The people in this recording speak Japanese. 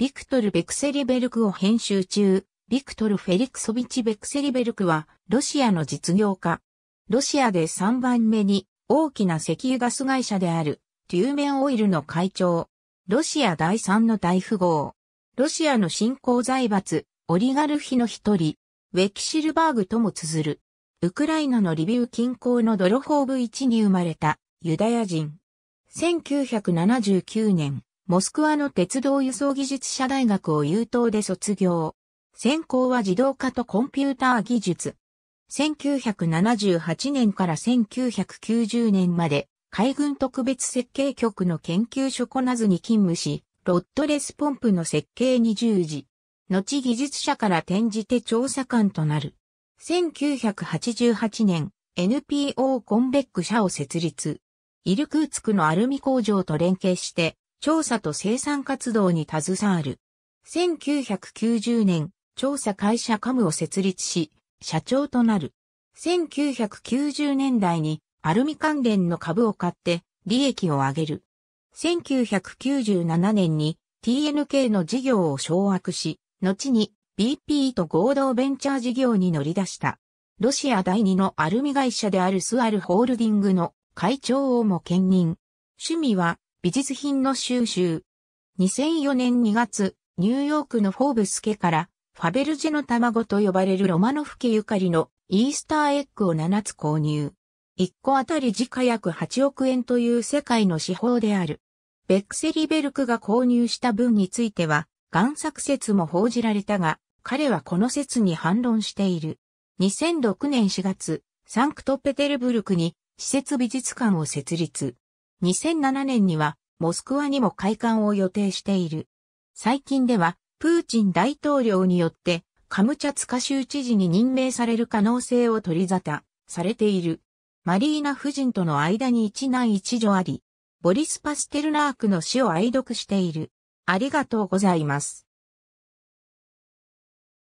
ビクトル・ベクセリベルクを編集中、ビクトル・フェリクソビチ・ベクセリベルクは、ロシアの実業家。ロシアで3番目に大きな石油ガス会社である、テューメンオイルの会長。ロシア第3の大富豪。ロシアの新興財閥、オリガルヒの一人、ウェキシルバーグとも綴る。ウクライナのリビウ近郊のドロホーブ一に生まれたユダヤ人。1979年、モスクワの鉄道輸送技術者大学を優等で卒業。専攻は自動化とコンピューター技術。1978年から1990年まで海軍特別設計局の研究所コナズに勤務し、ロッドレスポンプの設計に従事。後技術者から転じて調査官となる。1988年、NPO コンベック社を設立。イルクーツクのアルミ工場と連携して、調査と生産活動に携わる。1990年、調査会社カムを設立し、社長となる。1990年代にアルミ関連の株を買って利益を上げる。1997年に TNK の事業を掌握し、後に BP と合同ベンチャー事業に乗り出した。ロシア第二のアルミ会社であるスアルホールディングの会長をも兼任。趣味は美術品の収集。2004年2月、ニューヨークのフォーブス家から、ファベルジェの卵と呼ばれるロマノフ家ゆかりのイースターエッグを7つ購入。1個あたり時価約8億円という世界の司法である。ベックセリベルクが購入した分については、贋作説も報じられたが、彼はこの説に反論している。2006年4月、サンクトペテルブルクに施設美術館を設立。2007年にはモスクワにも開館を予定している。最近では、プーチン大統領によって、カムチャツカ州知事に任命される可能性を取り沙汰されている。マリーナ夫人との間に一男一女あり、ボリス・パステルナークの死を愛読している。ありがとうございます。